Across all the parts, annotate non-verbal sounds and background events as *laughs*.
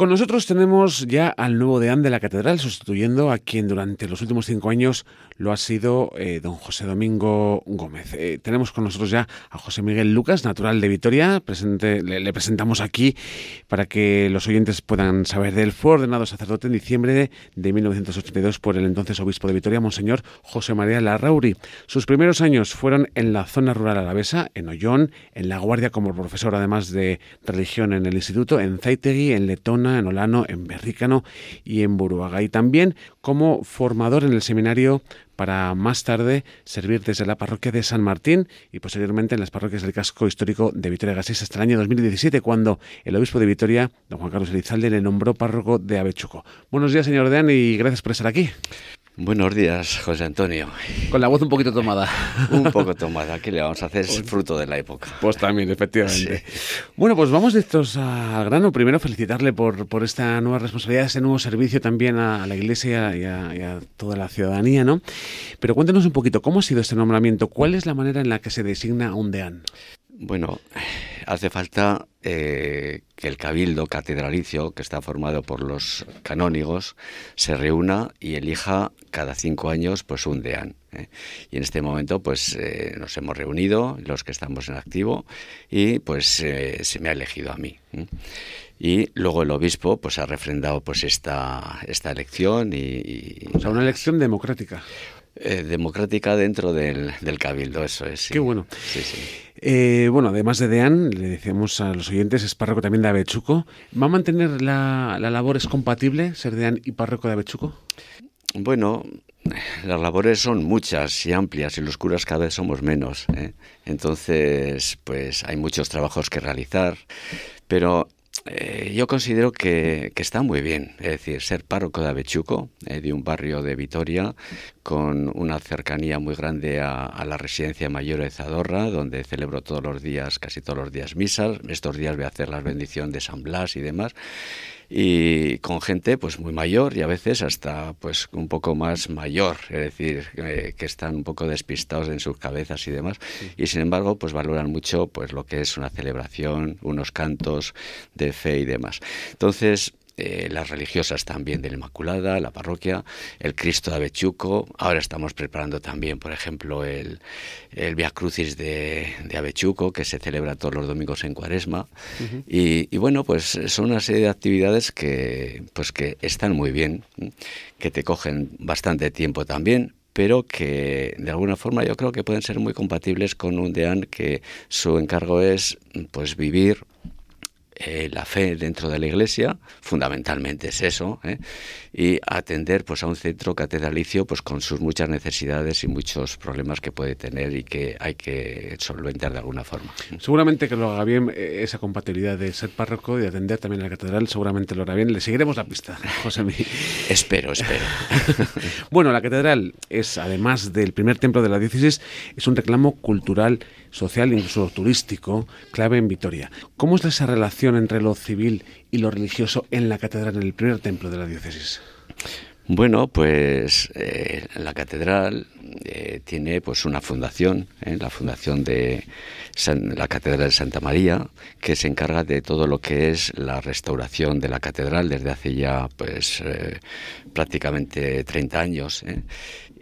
Con nosotros tenemos ya al nuevo deán de la catedral, sustituyendo a quien durante los últimos cinco años lo ha sido eh, don José Domingo Gómez. Eh, tenemos con nosotros ya a José Miguel Lucas, natural de Vitoria. Presente, le, presentamos aquí para que los oyentes puedan saber de él. Fue ordenado sacerdote en diciembre de, 1982 por el entonces obispo de Vitoria, Monseñor José María Larrauri. Sus primeros años fueron en la zona rural alavesa, en Ollón, en La Guardia como profesor además de religión en el instituto, en Zaitegui, en Letona, en Olano, en Berrícano y en Buruaga. Y también como formador en el seminario para más tarde servir desde la parroquia de San Martín y posteriormente en las parroquias del casco histórico de Vitoria Gasteiz hasta el año 2017, cuando el obispo de Vitoria, don Juan Carlos Elizalde, le nombró párroco de Avechuco. Buenos días, señor Deán y gracias por estar aquí. Buenos días, José Antonio. Con la voz un poquito tomada. *laughs* un poco tomada, ¿qué le vamos a hacer? Es pues fruto de la época. Pues también, efectivamente. Bueno, pues vamos estos al grano. Primero, felicitarle por, por esta nueva responsabilidad, este nuevo servicio también a, la Iglesia y a, toda la ciudadanía, ¿no? Pero cuéntenos un poquito, ¿cómo ha sido este nombramiento? ¿Cuál es la manera en la que se designa a un deán? Bueno, hace falta eh, que el cabildo catedralicio, que está formado por los canónigos, se reúna y elija cada cinco años pues un deán. ¿eh? Y en este momento pues eh, nos hemos reunido, los que estamos en activo, y pues se me ha elegido a mí. Y luego el obispo pues ha refrendado pues esta, esta elección y, O sea, una elección democrática. Eh, democrática dentro del, cabildo, eso es. Qué bueno. Eh, bueno, además de Deán, le decíamos a los oyentes, es párroco también de Avechuco. ¿Va a mantener la, la labor? ¿Es compatible ser Deán y párroco de Avechuco? Bueno, las labores son muchas y amplias y los curas cada vez somos menos. ¿eh? Entonces, pues hay muchos trabajos que realizar, pero eh, yo considero que, está muy bien, es decir, ser párroco de Avechuco, eh, de un barrio de Vitoria, con una cercanía muy grande a, la residencia mayor de Zadorra, donde celebro todos los días, casi todos los días misas. Estos días voy a hacer la bendición de San Blas y demás y con gente pues muy mayor y a veces hasta pues un poco más mayor, es decir, eh, que están un poco despistados en sus cabezas y demás. Y sin embargo, pues valoran mucho pues lo que es una celebración, unos cantos de fe y demás. Entonces, las religiosas también de la Inmaculada, la parroquia, el Cristo de Avechuco. Ahora estamos preparando también, por ejemplo, el, el Via Crucis de, de, Avechuco, que se celebra todos los domingos en Cuaresma. y, y, bueno, pues son una serie de actividades que, pues que están muy bien, que te cogen bastante tiempo también, pero que de alguna forma yo creo que pueden ser muy compatibles con un deán que su encargo es pues vivir eh, la fe dentro de la Iglesia, fundamentalmente es eso, ¿eh? y atender pues, a un centro catedralicio pues, con sus muchas necesidades y muchos problemas que puede tener y que hay que solventar de alguna forma. Seguramente que lo haga bien eh, esa compatibilidad de ser párroco y de atender también la catedral, seguramente lo hará bien. Le seguiremos la pista, *laughs* José Mí. espero, espero. *laughs* bueno, la catedral es, además del primer templo de la diócesis, es un reclamo cultural social, incluso turístico, clave en Vitoria. ¿Cómo es esa relación entre lo civil y lo religioso en la catedral, en el primer templo de la diócesis? Bueno, pues eh, la catedral eh, tiene pues una fundación, eh, la fundación de la catedral de Santa María, que se encarga de todo lo que es la restauración de la catedral desde hace ya pues prácticamente 30 años.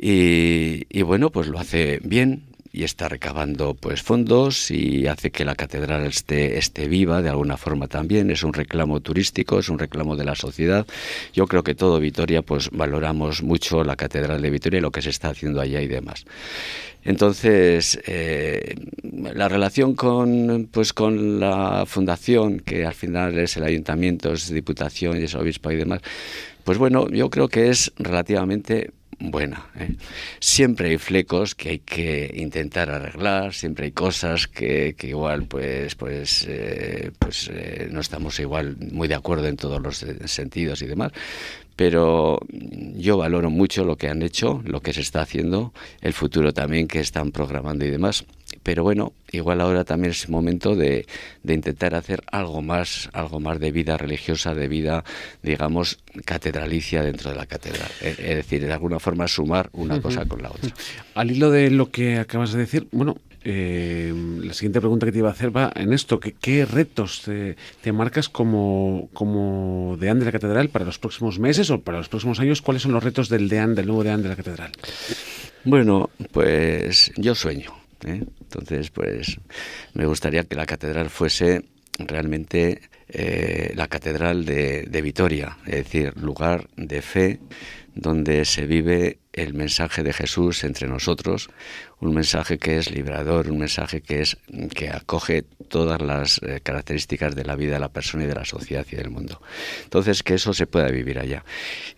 y, bueno, pues lo hace bien, y está recabando pues fondos y hace que la catedral esté, esté viva de alguna forma también. Es un reclamo turístico, es un reclamo de la sociedad. Yo creo que todo Vitoria pues valoramos mucho la catedral de Vitoria y lo que se está haciendo allá y demás. Entonces, eh, la relación con, pues, con la fundación, que al final es el ayuntamiento, es diputación y es obispo y demás, pues bueno, yo creo que es relativamente buena. ¿eh? Siempre hay flecos que hay que intentar arreglar, siempre hay cosas que, igual pues pues eh, pues eh, no estamos igual muy de acuerdo en todos los sentidos y demás. Pero yo valoro mucho lo que han hecho, lo que se está haciendo, el futuro también que están programando y demás pero bueno, igual ahora también es el momento de, intentar hacer algo más, algo más de vida religiosa, de vida, digamos, catedralicia dentro de la catedral. Es, decir, de alguna forma sumar una cosa con la otra. Al hilo de lo que acabas de decir, bueno, eh, la siguiente pregunta que te iba a hacer va en esto, ¿qué, retos te, marcas como, como deán de la catedral para los próximos meses o para los próximos años? ¿Cuáles son los retos del deán, del nuevo deán de la catedral? Bueno, pues yo sueño. ¿eh? Entonces, pues me gustaría que la catedral fuese realmente eh, la catedral de, de Vitoria, es decir, lugar de fe, donde se vive el mensaje de Jesús entre nosotros, un mensaje que es liberador, un mensaje que es que acoge todas las eh, características de la vida de la persona y de la sociedad y del mundo. Entonces, que eso se pueda vivir allá.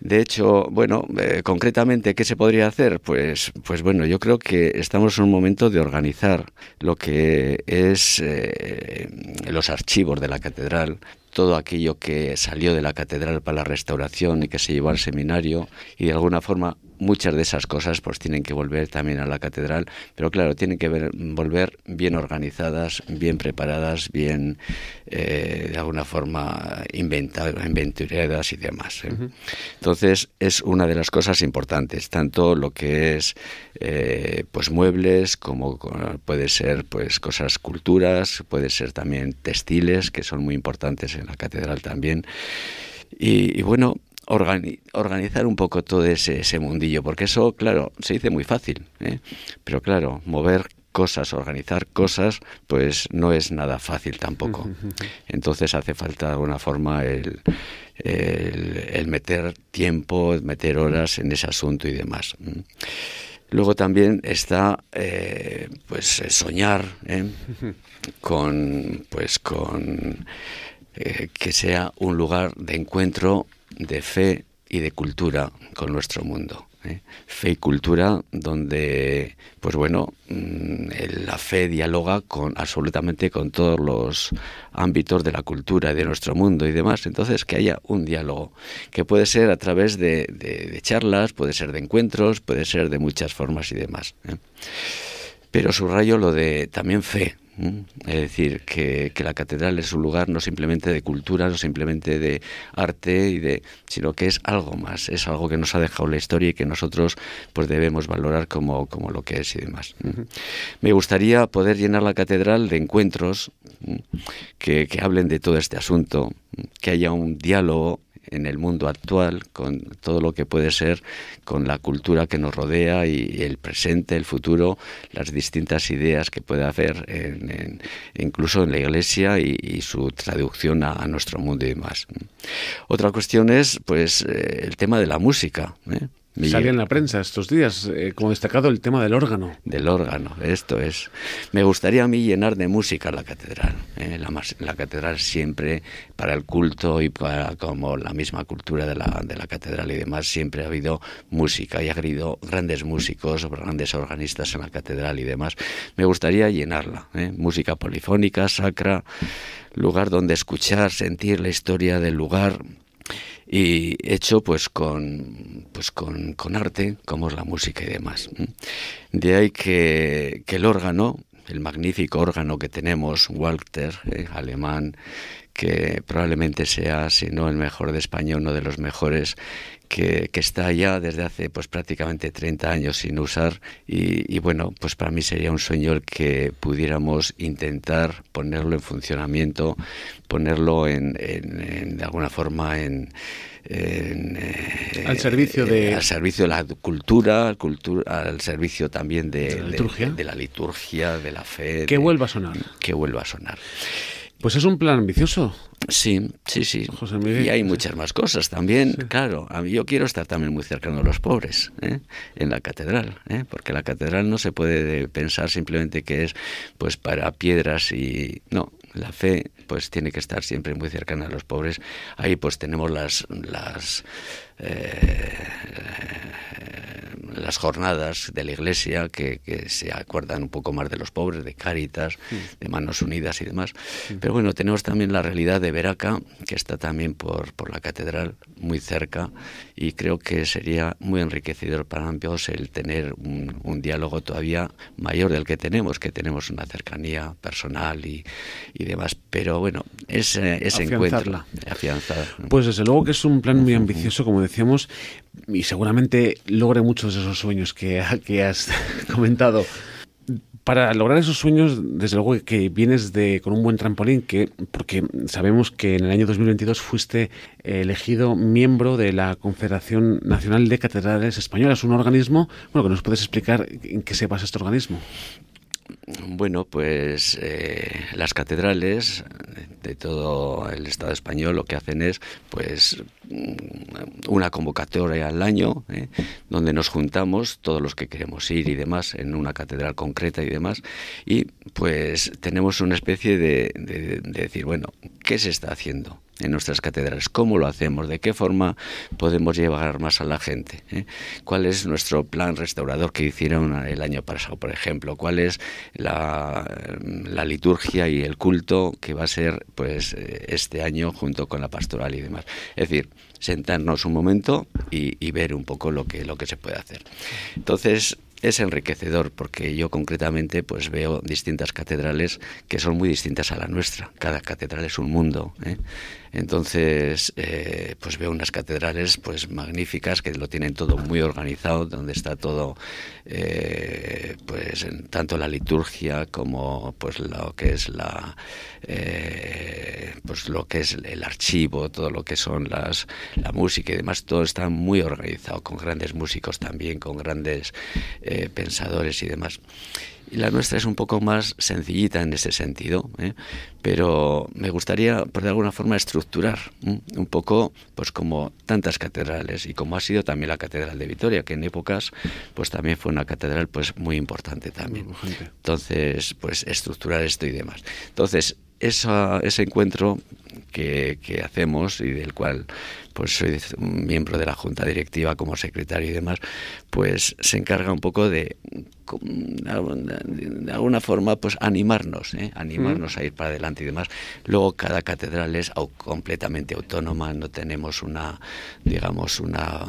De hecho, bueno, eh, concretamente, ¿qué se podría hacer? Pues, pues bueno, yo creo que estamos en un momento de organizar lo que es eh, los archivos de la catedral, todo aquello que salió de la catedral para la restauración y que se llevó al seminario y de alguna forma muchas de esas cosas pues tienen que volver también a la catedral, pero claro, tienen que volver bien organizadas, bien preparadas, bien eh, de alguna forma inventadas, inventuradas y demás. ¿eh? Entonces es una de las cosas importantes, tanto lo que es eh, pues muebles como puede ser pues cosas culturas, puede ser también textiles que son muy importantes en la catedral también. y, y bueno, organizar un poco todo ese, mundillo, porque eso, claro, se dice muy fácil, ¿eh? pero claro, mover cosas, organizar cosas, pues no es nada fácil tampoco. Entonces hace falta de alguna forma el, meter tiempo, meter horas en ese asunto y demás. Luego también está eh, pues soñar ¿eh? con pues con que sea un lugar de encuentro de fe y de cultura con nuestro mundo. ¿eh? Fe y cultura donde, pues bueno, mm, la fe dialoga con absolutamente con todos los ámbitos de la cultura y de nuestro mundo y demás. Entonces, que haya un diálogo, que puede ser a través de, charlas, puede ser de encuentros, puede ser de muchas formas y demás. ¿eh? Pero subrayo lo de también fe, es decir, que, la catedral es un lugar no simplemente de cultura, no simplemente de arte, y de, sino que es algo más, es algo que nos ha dejado la historia y que nosotros pues debemos valorar como, lo que es y demás. Me gustaría poder llenar la catedral de encuentros que hablen de todo este asunto, que haya un diálogo en el mundo actual, con todo lo que puede ser, con la cultura que nos rodea y el presente, el futuro, las distintas ideas que puede hacer incluso en la Iglesia y, su traducción a, nuestro mundo y demás. Otra cuestión es pues eh, el tema de la música. ¿eh? Salía en la prensa estos días, eh, como destacado el tema del órgano. Del órgano, esto es. Me gustaría a mí llenar de música la catedral. Eh, la, catedral siempre, para el culto y para como la misma cultura de la, catedral y demás, siempre ha habido música y ha habido grandes músicos, grandes organistas en la catedral y demás. Me gustaría llenarla. Eh, música polifónica, sacra, lugar donde escuchar, sentir la historia del lugar y hecho pues con pues con, arte como es la música y demás de ahí que, el órgano el magnífico órgano que tenemos Walter eh, alemán que probablemente sea, si no el mejor de España, uno de los mejores que, está ya desde hace pues prácticamente 30 años sin usar y, bueno pues para mí sería un sueño el que pudiéramos intentar ponerlo en funcionamiento ponerlo en, de alguna forma en, eh, al servicio de eh, al servicio de la cultura, cultura al servicio también de, ¿La de, de, la liturgia de la fe que vuelva a sonar que vuelva a sonar pues es un plan ambicioso. Sí, sí, sí. Y hay muchas más cosas también. Claro, a yo quiero estar también muy cercano a los pobres ¿eh? en la catedral, ¿eh? porque la catedral no se puede pensar simplemente que es pues para piedras y no. La fe pues tiene que estar siempre muy cercana a los pobres. Ahí pues tenemos las las eh, las jornadas de la iglesia que, se acuerdan un poco más de los pobres, de Cáritas, de Manos Unidas y demás. Pero bueno, tenemos también la realidad de Veraca, que está también por, por la catedral, muy cerca, y creo que sería muy enriquecedor para ambos el tener un, diálogo todavía mayor del que tenemos, que tenemos una cercanía personal y, y demás. Pero bueno, ese, encuentro. Pues desde luego que es un plan muy ambicioso, como decíamos, y seguramente logre muchos de esos sueños que, que has *laughs* comentado. Para lograr esos sueños, desde luego que vienes de, con un buen trampolín, que, porque sabemos que en el año 2022 fuiste elegido miembro de la Confederación Nacional de Catedrales Españolas, un organismo, bueno, que nos puedes explicar en qué se basa este organismo. Bueno, pues eh, las catedrales de todo el Estado español lo que hacen es pues mm, una convocatoria al año ¿eh? donde nos juntamos todos los que queremos ir y demás en una catedral concreta y demás y pues tenemos una especie de, de decir, bueno, ¿qué se está haciendo? en nuestras catedrales. ¿Cómo lo hacemos? ¿De qué forma podemos llevar más a la gente? ¿Eh? ¿Cuál es nuestro plan restaurador que hicieron el año pasado, por ejemplo? ¿Cuál es la, liturgia y el culto que va a ser pues este año junto con la pastoral y demás? Es decir, sentarnos un momento y, y ver un poco lo que, lo que se puede hacer. Entonces, es enriquecedor porque yo concretamente pues veo distintas catedrales que son muy distintas a la nuestra. Cada catedral es un mundo. ¿eh? Entonces, eh, pues veo unas catedrales pues magníficas que lo tienen todo muy organizado, donde está todo, eh, pues en tanto la liturgia como pues lo que es la, pues lo que es el archivo, todo lo que son las la música y demás, todo está muy organizado con grandes músicos también, con grandes eh, pensadores y demás. Y la nuestra es un poco más sencillita en ese sentido, ¿eh? pero me gustaría, por de alguna forma, estructurar un poco, pues como tantas catedrales y como ha sido también la catedral de Vitoria, que en épocas, pues también fue una catedral, pues muy importante también. Entonces, pues estructurar esto y demás. Entonces, ese encuentro que, que, hacemos y del cual pues soy miembro de la junta directiva como secretario y demás, pues se encarga un poco de, de alguna forma, pues animarnos, ¿eh? animarnos mm. a ir para adelante y demás. Luego cada catedral es completamente autónoma, no tenemos una, digamos, una,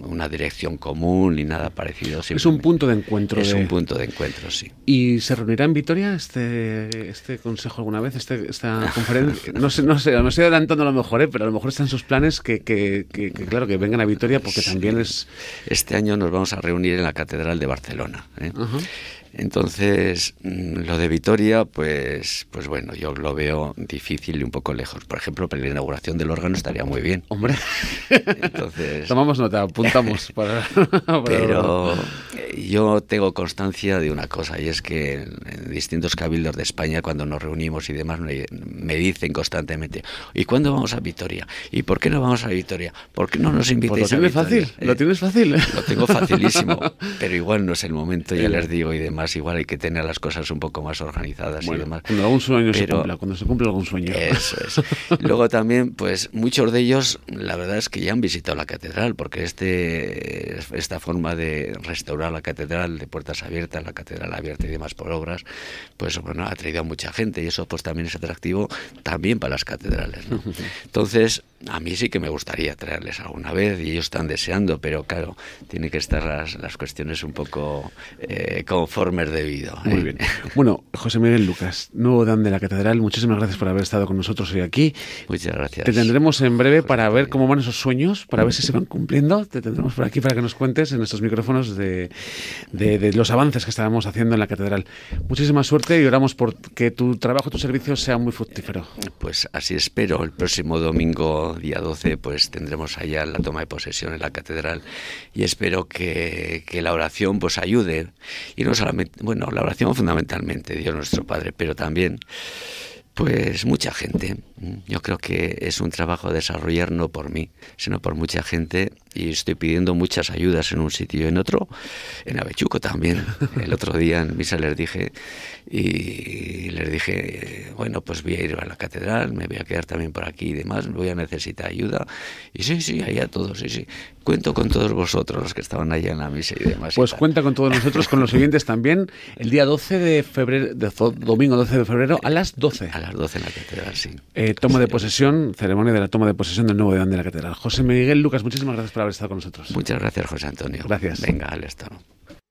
una dirección común ni nada parecido. Es un punto de encuentro. Es un punto de encuentro, sí. ¿Y se reunirá en Vitoria este, este consejo alguna vez, este, esta conferencia? No sé, no sé, no estoy adelantando a lo mejor, ¿eh? pero a lo mejor están sus planes que, claro, que vengan a Vitoria porque también es... Este año nos vamos a reunir en la Catedral de Barcelona. ¿eh? Entonces, mm, lo de Vitoria, pues, pues bueno, yo lo veo difícil y un poco lejos. Por ejemplo, para la inauguración del órgano estaría muy bien. Hombre, entonces... *laughs* Tomamos nota, apuntamos *laughs* *laughs* para... Pero yo tengo constancia de una cosa, y es que en distintos cabildos de España, cuando nos reunimos y demás, me dicen constantemente, ¿y cuándo vamos a Vitoria? ¿Y por qué no vamos a Vitoria? ¿Por qué no nos pues invitáis a Vitoria? lo eh, tienes fácil, lo tienes fácil. Lo tengo facilísimo, pero igual no es el momento, ya les digo, y demás igual hay que tener las cosas un poco más organizadas y demás. Cuando algún sueño se cumpla, cuando se cumple algún sueño. Eso es. *laughs* Luego también, pues muchos de ellos, la verdad es que ya han visitado la catedral, porque este esta forma de restaurar la catedral de puertas abiertas, la catedral abierta y demás por obras, pues bueno, ha atraído a mucha gente y eso pues también es atractivo también para las catedrales. *laughs* Entonces, a mí sí que me gustaría traerles alguna vez y ellos están deseando, pero claro, tienen que estar las, cuestiones un poco conformes eh, muy eh. bien. Bueno, José Miguel Lucas, nuevo Dan de la Catedral, muchísimas gracias por haber estado con nosotros hoy aquí. Muchas gracias. Te tendremos en breve para ver cómo van esos sueños, para ver si se van cumpliendo. Te tendremos por aquí para que nos cuentes en estos micrófonos de, los avances que estábamos haciendo en la Catedral. Muchísima suerte y oramos por que tu trabajo, tu servicio sea muy fructífero. Pues así espero. El próximo domingo, día 12, pues tendremos allá la toma de posesión en la Catedral y espero que, que la oración pues ayude y no solamente bueno, la oración fundamentalmente, Dios nuestro Padre, pero también pues mucha gente. Yo creo que es un trabajo desarrollar no por mí, sino por mucha gente. Y estoy pidiendo muchas ayudas en un sitio y en otro. En Avechuco también. El otro día en misa les dije, y les dije, bueno, pues voy a ir a la catedral, me voy a quedar también por aquí y demás, voy a necesitar ayuda. Y sí, sí, allá todos, sí, sí. Cuento con todos vosotros, los que estaban allá en la misa y demás. Pues cuenta con todos nosotros, con los *laughs* siguientes también, el día 12 de febrero, domingo 12 de febrero, a las 12. A las 12 en la catedral, sí. Eh, toma de posesión, ceremonia de la toma de posesión del nuevo deán de la catedral. José Miguel Lucas, muchísimas gracias por haber estado con nosotros. Muchas gracias, José Antonio. Gracias. Venga, al estado.